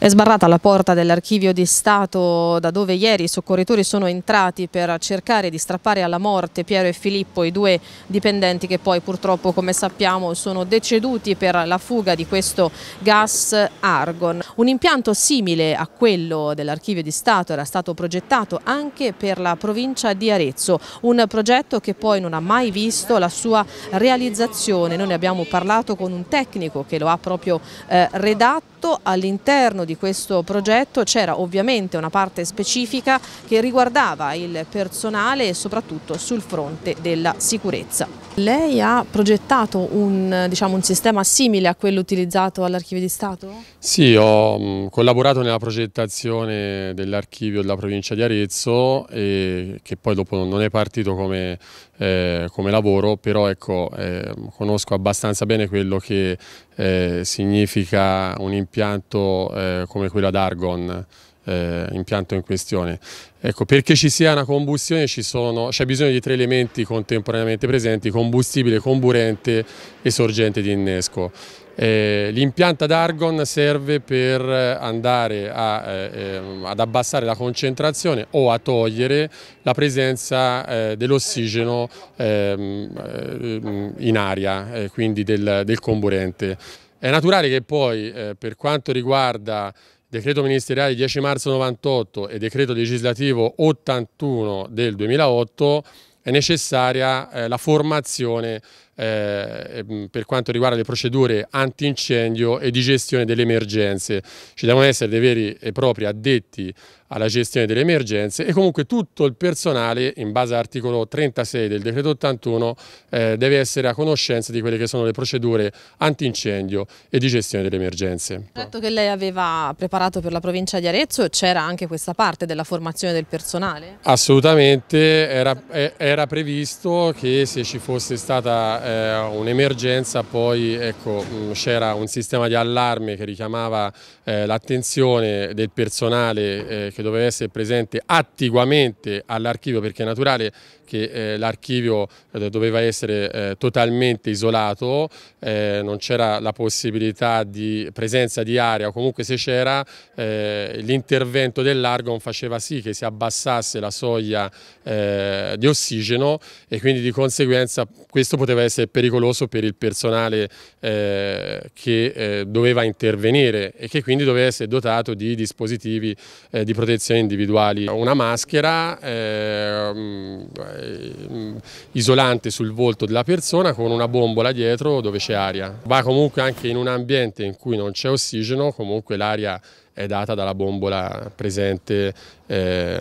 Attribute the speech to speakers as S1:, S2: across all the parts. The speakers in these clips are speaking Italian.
S1: È sbarrata la porta dell'archivio di Stato da dove ieri i soccorritori sono entrati per cercare di strappare alla morte Piero e Filippo, i due dipendenti che poi purtroppo come sappiamo sono deceduti per la fuga di questo gas argon. Un impianto simile a quello dell'archivio di Stato era stato progettato anche per la provincia di Arezzo, un progetto che poi non ha mai visto la sua realizzazione. Noi ne abbiamo parlato con un tecnico che lo ha proprio eh, redatto Intanto all'interno di questo progetto c'era ovviamente una parte specifica che riguardava il personale e soprattutto sul fronte della sicurezza. Lei ha progettato un, diciamo, un sistema simile a quello utilizzato all'Archivio di Stato?
S2: Sì, ho mm, collaborato nella progettazione dell'archivio della provincia di Arezzo che poi dopo non è partito come, eh, come lavoro, però ecco, eh, conosco abbastanza bene quello che eh, significa un impianto impianto eh, come quella d'Argon, eh, impianto in questione. Ecco, perché ci sia una combustione c'è bisogno di tre elementi contemporaneamente presenti, combustibile, comburente e sorgente di innesco. Eh, L'impianto ad serve per andare a, eh, ehm, ad abbassare la concentrazione o a togliere la presenza eh, dell'ossigeno ehm, eh, in aria, eh, quindi del, del comburente. È naturale che poi eh, per quanto riguarda decreto ministeriale 10 marzo 98 e decreto legislativo 81 del 2008 è necessaria eh, la formazione eh, ehm, per quanto riguarda le procedure antincendio e di gestione delle emergenze. Ci devono essere dei veri e propri addetti alla gestione delle emergenze e comunque tutto il personale in base all'articolo 36 del decreto 81 eh, deve essere a conoscenza di quelle che sono le procedure antincendio e di gestione delle emergenze. Il
S1: progetto che lei aveva preparato per la provincia di Arezzo c'era anche questa parte della formazione del personale?
S2: Assolutamente, era, eh, era previsto che se ci fosse stata eh, un'emergenza poi ecco, mm, c'era un sistema di allarme che richiamava eh, l'attenzione del personale eh, che doveva essere presente attiguamente all'archivio perché è naturale che eh, l'archivio eh, doveva essere eh, totalmente isolato, non c'era la possibilità di presenza di aria o comunque se c'era l'intervento dell'Argon faceva sì che si abbassasse la soglia di ossigeno e quindi di conseguenza questo poteva essere forse pericoloso per il personale eh, che eh, doveva intervenire e che quindi doveva essere dotato di dispositivi eh, di protezione individuali. Una maschera, eh, Mm, eh, isolante sul volto della persona con una bombola dietro dove c'è aria. Va comunque anche in un ambiente in cui non c'è ossigeno, comunque l'aria è data dalla bombola presente eh,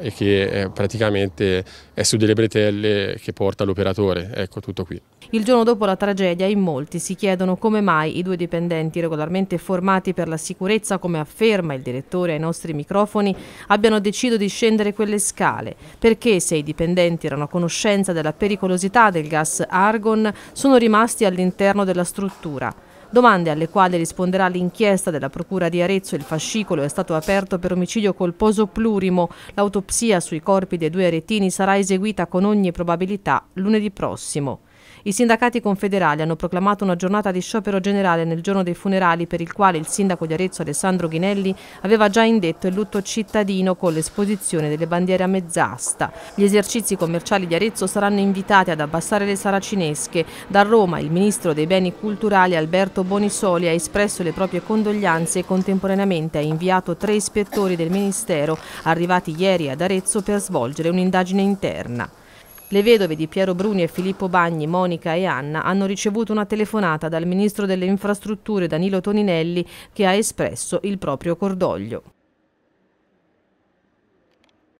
S2: e che è praticamente è su delle bretelle che porta l'operatore. Ecco tutto qui.
S1: Il giorno dopo la tragedia in molti si chiedono come mai i due dipendenti regolarmente formati per la sicurezza, come afferma il direttore ai nostri microfoni, abbiano deciso di scendere quelle scale. Perché perché se i dipendenti erano a conoscenza della pericolosità del gas argon sono rimasti all'interno della struttura. Domande alle quali risponderà l'inchiesta della Procura di Arezzo. Il fascicolo è stato aperto per omicidio colposo plurimo. L'autopsia sui corpi dei due aretini sarà eseguita con ogni probabilità lunedì prossimo. I sindacati confederali hanno proclamato una giornata di sciopero generale nel giorno dei funerali per il quale il sindaco di Arezzo Alessandro Ghinelli aveva già indetto il lutto cittadino con l'esposizione delle bandiere a mezz'asta. Gli esercizi commerciali di Arezzo saranno invitati ad abbassare le saracinesche. Da Roma il ministro dei beni culturali Alberto Bonisoli ha espresso le proprie condoglianze e contemporaneamente ha inviato tre ispettori del ministero arrivati ieri ad Arezzo per svolgere un'indagine interna. Le vedove di Piero Bruni e Filippo Bagni, Monica e Anna hanno ricevuto una telefonata dal ministro delle infrastrutture Danilo Toninelli che ha espresso il proprio cordoglio.